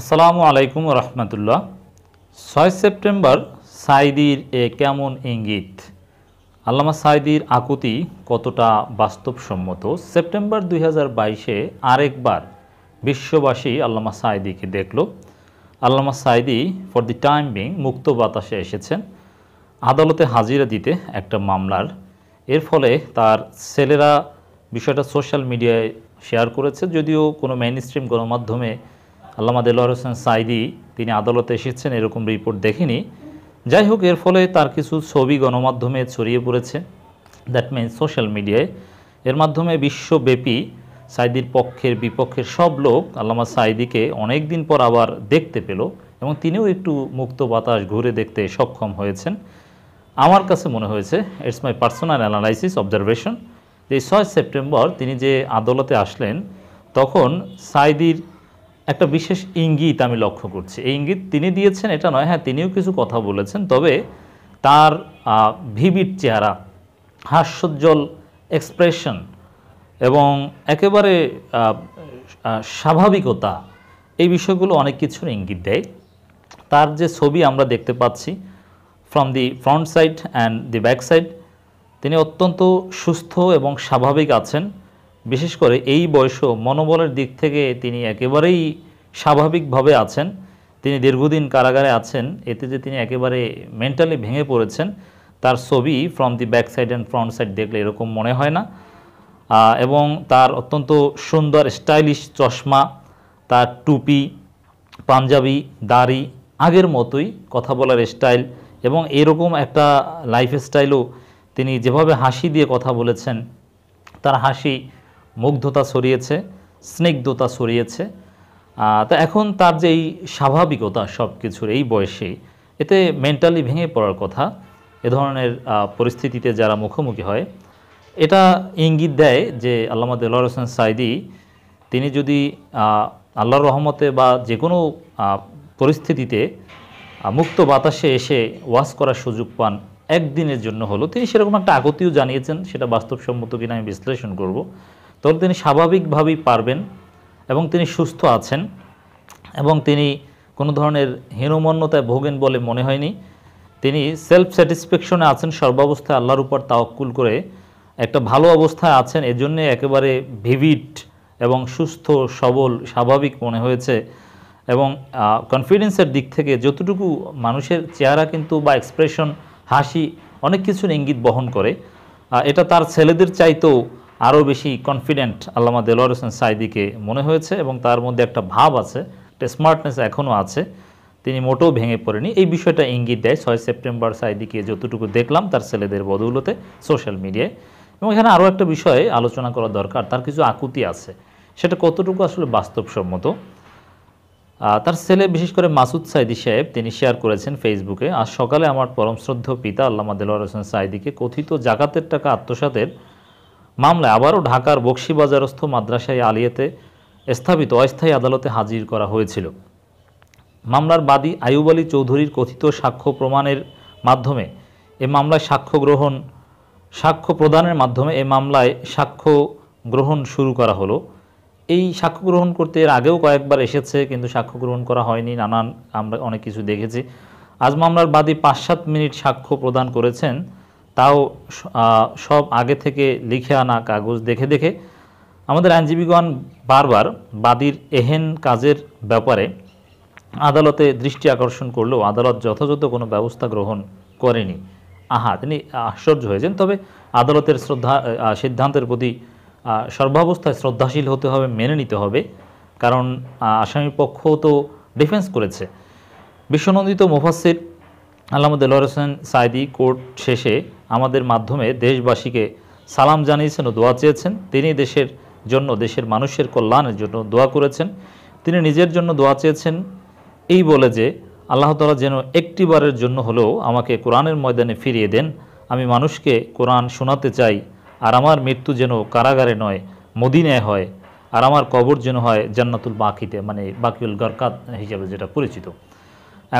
আসসালামু আলাইকুম রহমতুল্লাহ ছয় সেপ্টেম্বর সাইদির এ কেমন ইঙ্গিত আল্লামা সাইদির আকুতি কতটা বাস্তবসম্মত সেপ্টেম্বর দুই হাজার বাইশে আরেকবার বিশ্ববাসী আল্লামা সাইদিকে দেখল আল্লামা Sayeedi for the time being মুক্ত বাতাসে এসেছেন আদালতে হাজিরা দিতে একটা মামলার এর ফলে তার ছেলেরা বিষয়টা সোশ্যাল মিডিয়ায় শেয়ার করেছে যদিও কোনো মেইন স্ট্রিম গণমাধ্যমে আল্লামা দেলোয়ার হোসেন সাইদি তিনি আদালতে এসেছেন এরকম রিপোর্ট দেখেনি যাই হোক এর ফলে তার কিছু ছবি গণমাধ্যমে ছড়িয়ে পড়েছে দ্যাট মিন সোশ্যাল মিডিয়ায় এর মাধ্যমে বিশ্বব্যাপী সাইদির পক্ষের বিপক্ষের সব লোক আল্লামা সাইদিকে অনেক দিন পর আবার দেখতে পেল এবং তিনিও একটু মুক্ত বাতাস ঘুরে দেখতে সক্ষম হয়েছেন আমার কাছে মনে হয়েছে it's my personal analysis observation যে ছয় সেপ্টেম্বর তিনি যে আদালতে আসলেন তখন সাইদির একটা বিশেষ ইঙ্গিত আমি লক্ষ্য করছি এই ইঙ্গিত তিনি দিয়েছেন এটা নয় হ্যাঁ তিনিও কিছু কথা বলেছেন তবে তার ভিবিট চেহারা হাস্যোজ্জ্বল এক্সপ্রেশন এবং একেবারে স্বাভাবিকতা এই বিষয়গুলো অনেক কিছুর ইঙ্গিত দেয় তার যে ছবি আমরা দেখতে পাচ্ছি from the front side and the back side তিনি অত্যন্ত সুস্থ এবং স্বাভাবিক আছেন বিশেষ করে এই বয়সও মনোবলের দিক থেকে তিনি একেবারেই স্বাভাবিকভাবে আছেন তিনি দীর্ঘদিন কারাগারে আছেন এতে যে তিনি একেবারে মেন্টালি ভেঙে পড়েছেন তার ছবি from the back side and front side দেখলে এরকম মনে হয় না এবং তার অত্যন্ত সুন্দর স্টাইলিশ চশমা তার টুপি পাঞ্জাবি দাড়ি আগের মতোই কথা বলার স্টাইল এবং এরকম একটা লাইফ স্টাইলও তিনি যেভাবে হাসি দিয়ে কথা বলেছেন তার হাসি মুগ্ধতা সরিয়েছে স্নিগ্ধতা সরিয়েছে তা এখন তার যে এই স্বাভাবিকতা সব কিছুর এই বয়সে এতে মেন্টালি ভেঙে পড়ার কথা এ ধরনের পরিস্থিতিতে যারা মুখোমুখি হয় এটা ইঙ্গিত দেয় যে আল্লাহ দেল হোসেন সাইদি তিনি যদি আল্লাহর রহমতে বা যে কোনো পরিস্থিতিতে মুক্ত বাতাসে এসে ওয়াশ করার সুযোগ পান একদিনের জন্য হলো তিনি সেরকম একটা আগতিও জানিয়েছেন সেটা বাস্তবসম্মত কিনা আমি বিশ্লেষণ করব তবে তিনি স্বাভাবিকভাবেই পারবেন এবং তিনি সুস্থ আছেন এবং তিনি কোনো ধরনের হীনমন্যতায় ভোগেন বলে মনে হয়নি তিনি সেলফ স্যাটিসফ্যাকশনে আছেন সর্বাবস্থায় আল্লাহর উপর তাওকুল করে একটা ভালো অবস্থায় আছেন এজন্যে একেবারে ভিভিড এবং সুস্থ সবল স্বাভাবিক মনে হয়েছে এবং কনফিডেন্সের দিক থেকে যতটুকু মানুষের চেহারা কিন্তু বা এক্সপ্রেশন হাসি অনেক কিছুর ইঙ্গিত বহন করে এটা তার ছেলেদের চাইতেও আরও বেশি কনফিডেন্ট আল্লামা দেলোয়ার হোসেন সাইদিকে মনে হয়েছে এবং তার মধ্যে একটা ভাব আছে একটা স্মার্টনেস এখনও আছে তিনি মোটেও ভেঙে পড়েনি এই বিষয়টা ইঙ্গিত দেয় ছয় সেপ্টেম্বর সাইদিকে যতটুকু দেখলাম তার ছেলেদের বদৌলতে সোশ্যাল মিডিয়ায় এবং এখানে আরও একটা বিষয়ে আলোচনা করা দরকার তার কিছু আকুতি আছে সেটা কতটুকু আসলে বাস্তবসম্মত তার ছেলে বিশেষ করে মাসুদ সাইদি সাহেব তিনি শেয়ার করেছেন ফেসবুকে আজ সকালে আমার পরমশ্রদ্ধ পিতা আল্লামা দেলোয়ার হোসেন সাইদিকে কথিত জাকাতের টাকা আত্মসাতের মামলায় আবারও ঢাকার বক্সিবাজারস্থ মাদ্রাসায় আলিয়াতে স্থাপিত অস্থায়ী আদালতে হাজির করা হয়েছিল মামলার বাদী আয়ুব আলী চৌধুরীর কথিত সাক্ষ্য প্রমাণের মাধ্যমে এ মামলায় সাক্ষ্য গ্রহণ সাক্ষ্য প্রদানের মাধ্যমে এ মামলায় সাক্ষ্য গ্রহণ শুরু করা হলো এই সাক্ষ্য গ্রহণ করতে এর আগেও কয়েকবার এসেছে কিন্তু সাক্ষ্য গ্রহণ করা হয়নি নানান আমরা অনেক কিছু দেখেছি আজ মামলার বাদী পাঁচ সাত মিনিট সাক্ষ্য প্রদান করেছেন তাও সব আগে থেকে লিখে আনা কাগজ দেখে দেখে আমাদের আইনজীবীগণ বারবার বাদীর এহেন কাজের ব্যাপারে আদালতে দৃষ্টি আকর্ষণ করলেও আদালত যথাযথ কোনো ব্যবস্থা গ্রহণ করেনি আহা তিনি আশ্চর্য হয়েছেন তবে আদালতের শ্রদ্ধা সিদ্ধান্তের প্রতি সর্বাবস্থায় শ্রদ্ধাশীল হতে হবে মেনে নিতে হবে কারণ আসামি পক্ষ তো ডিফেন্স করেছে বিশ্বনন্দিত মোফাসির আল্লামদুল্লাহ হোসেন সাইদি কোর্ট শেষে আমাদের মাধ্যমে দেশবাসীকে সালাম জানিয়েছেন ও দোয়া চেয়েছেন তিনি দেশের জন্য দেশের মানুষের কল্যাণের জন্য দোয়া করেছেন তিনি নিজের জন্য দোয়া চেয়েছেন এই বলে যে আল্লাহ তালা যেন একটিবারের জন্য হলেও আমাকে কোরআনের ময়দানে ফিরিয়ে দেন আমি মানুষকে কোরআন শোনাতে চাই আর আমার মৃত্যু যেন কারাগারে নয় মদিনায় হয় আর আমার কবর যেন হয় জান্নাতুল বাকিতে মানে বাকিউল গরকাত হিসাবে যেটা পরিচিত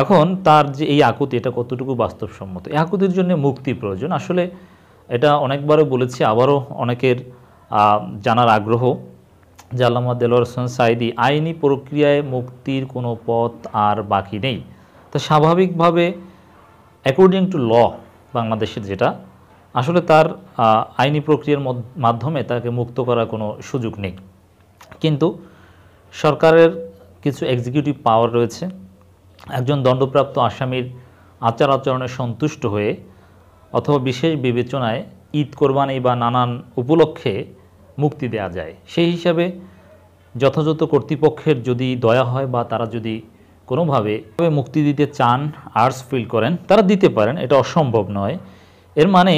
এখন তার যে এই আকুতি এটা কতটুকু বাস্তবসম্মত এই আকুতির জন্য মুক্তি প্রয়োজন আসলে এটা অনেকবারও বলেছি আবারও অনেকের জানার আগ্রহ যে আল্লাহ দেলোয়ার হোসেন সাইদি আইনি প্রক্রিয়ায় মুক্তির কোনো পথ আর বাকি নেই তো স্বাভাবিকভাবে অ্যাকর্ডিং টু ল বাংলাদেশের যেটা আসলে তার আইনি প্রক্রিয়ার মাধ্যমে তাকে মুক্ত করার কোনো সুযোগ নেই কিন্তু সরকারের কিছু এক্সিকিউটিভ পাওয়ার রয়েছে একজন দণ্ডপ্রাপ্ত আসামির আচার আচরণে সন্তুষ্ট হয়ে অথবা বিশেষ বিবেচনায় ঈদ কোরবানি বা নানান উপলক্ষে মুক্তি দেয়া যায় সেই হিসাবে যথাযথ কর্তৃপক্ষের যদি দয়া হয় বা তারা যদি কোনোভাবে মুক্তি দিতে চান আর্টস ফিল করেন তারা দিতে পারেন এটা অসম্ভব নয় এর মানে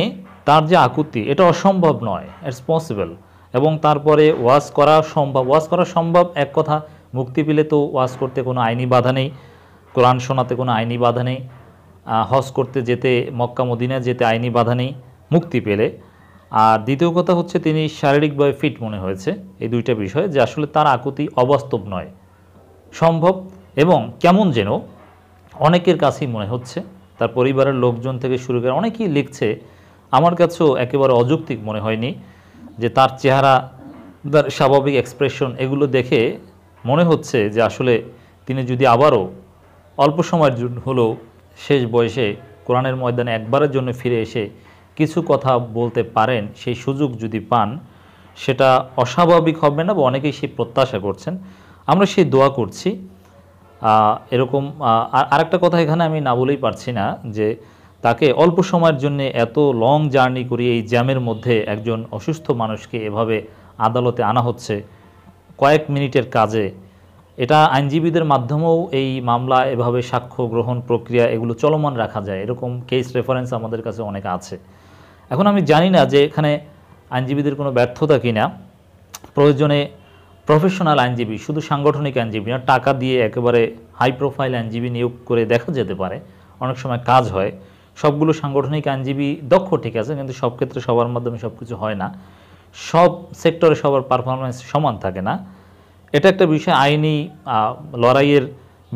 তার যে আকুতি এটা অসম্ভব নয় ইটস পসিবল এবং তারপরে ওয়াশ করা সম্ভব ওয়াশ করা সম্ভব এক কথা মুক্তি পেলে তো ওয়াশ করতে কোনো আইনি বাধা নেই কোরআন শোনাতে কোনো আইনি বাধা নেই হজ করতে যেতে মক্কা মদিনা যেতে আইনি বাধা নেই মুক্তি পেলে আর দ্বিতীয় কথা হচ্ছে তিনি শারীরিকভাবে ফিট মনে হয়েছে এই দুইটা বিষয় যে আসলে তার আকুতি অবাস্তব নয় সম্ভব এবং কেমন যেন অনেকের কাছেই মনে হচ্ছে তার পরিবারের লোকজন থেকে শুরু করে অনেকেই লিখছে আমার কাছেও একেবারে অযৌক্তিক মনে হয়নি যে তার চেহারা তার স্বাভাবিক এক্সপ্রেশন এগুলো দেখে মনে হচ্ছে যে আসলে তিনি যদি আবারও অল্প সময়ের হলেও শেষ বয়সে কোরআনের ময়দানে একবারের জন্য ফিরে এসে কিছু কথা বলতে পারেন সেই সুযোগ যদি পান সেটা অস্বাভাবিক হবে না বা অনেকেই সেই প্রত্যাশা করছেন আমরা সেই দোয়া করছি এরকম আর একটা কথা এখানে আমি না বলেই পারছি না যে তাকে অল্প সময়ের জন্য এত লং জার্নি করিয়ে এই জ্যামের মধ্যে একজন অসুস্থ মানুষকে এভাবে আদালতে আনা হচ্ছে কয়েক মিনিটের কাজে এটা আইনজীবীদের মাধ্যমেও এই মামলা এভাবে সাক্ষ্য গ্রহণ প্রক্রিয়া এগুলো চলমান রাখা যায় এরকম কেস রেফারেন্স আমাদের কাছে অনেক আছে এখন আমি জানি না যে এখানে আইনজীবীদের কোনো ব্যর্থতা কিনা প্রয়োজনে প্রফেশনাল আইনজীবী শুধু সাংগঠনিক আইনজীবী না টাকা দিয়ে একেবারে হাই প্রোফাইল আইনজীবী নিয়োগ করে দেখা যেতে পারে অনেক সময় কাজ হয় সবগুলো সাংগঠনিক আইনজীবী দক্ষ ঠিক আছে কিন্তু সব ক্ষেত্রে সবার মাধ্যমে সব কিছু হয় না সব সেক্টরে সবার পারফরমেন্স সমান থাকে না এটা একটা বিষয় আইনি লড়াইয়ের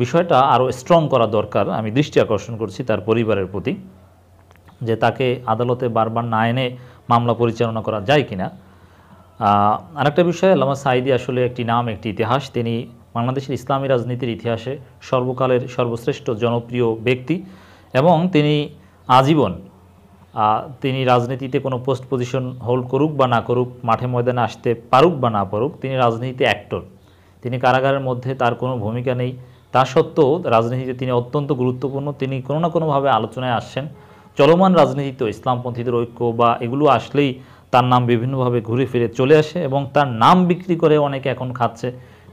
বিষয়টা আরও স্ট্রং করা দরকার আমি দৃষ্টি আকর্ষণ করছি তার পরিবারের প্রতি যে তাকে আদালতে বারবার না এনে মামলা পরিচালনা করা যায় কিনা আরেকটা বিষয় আল্লামা সাইদি আসলে একটি নাম একটি ইতিহাস তিনি বাংলাদেশের ইসলামী রাজনীতির ইতিহাসে সর্বকালের সর্বশ্রেষ্ঠ জনপ্রিয় ব্যক্তি এবং তিনি আজীবন তিনি রাজনীতিতে কোনো পোস্ট পজিশন হোল্ড করুক বা না করুক মাঠে ময়দানে আসতে পারুক বা না পারুক তিনি রাজনীতিতে অ্যাক্টর তিনি কারাগারের মধ্যে তার কোনো ভূমিকা নেই তা সত্ত্বেও রাজনীতিতে তিনি অত্যন্ত গুরুত্বপূর্ণ তিনি কোনো না কোনোভাবে আলোচনায় আসছেন চলমান রাজনীতিতে ইসলামপন্থীদের ঐক্য বা এগুলো আসলেই তার নাম বিভিন্নভাবে ঘুরে ফিরে চলে আসে এবং তার নাম বিক্রি করে অনেকে এখন খাচ্ছে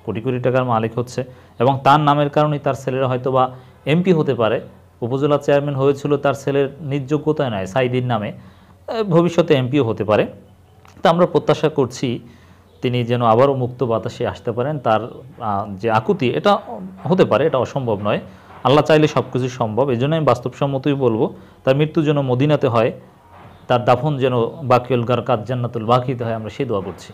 কোটি কোটি টাকার মালিক হচ্ছে এবং তার নামের কারণেই তার ছেলেরা হয়তো বা এমপি হতে পারে উপজেলা চেয়ারম্যান হয়েছিল তার ছেলের নির্যোগ্যতায় নয় সাইদিন নামে ভবিষ্যতে এমপিও হতে পারে তা আমরা প্রত্যাশা করছি তিনি যেন আবারও মুক্ত বাতাসে আসতে পারেন তার যে আকুতি এটা হতে পারে এটা অসম্ভব নয় আল্লাহ চাইলে সব কিছু সম্ভব এই জন্য আমি বাস্তবসম্মতই বলবো তার মৃত্যু যেন মদিনাতে হয় তার দাফন যেন বাকিউল কাজ জান্নাতুল বাকিতে হয় আমরা সেই দোয়া করছি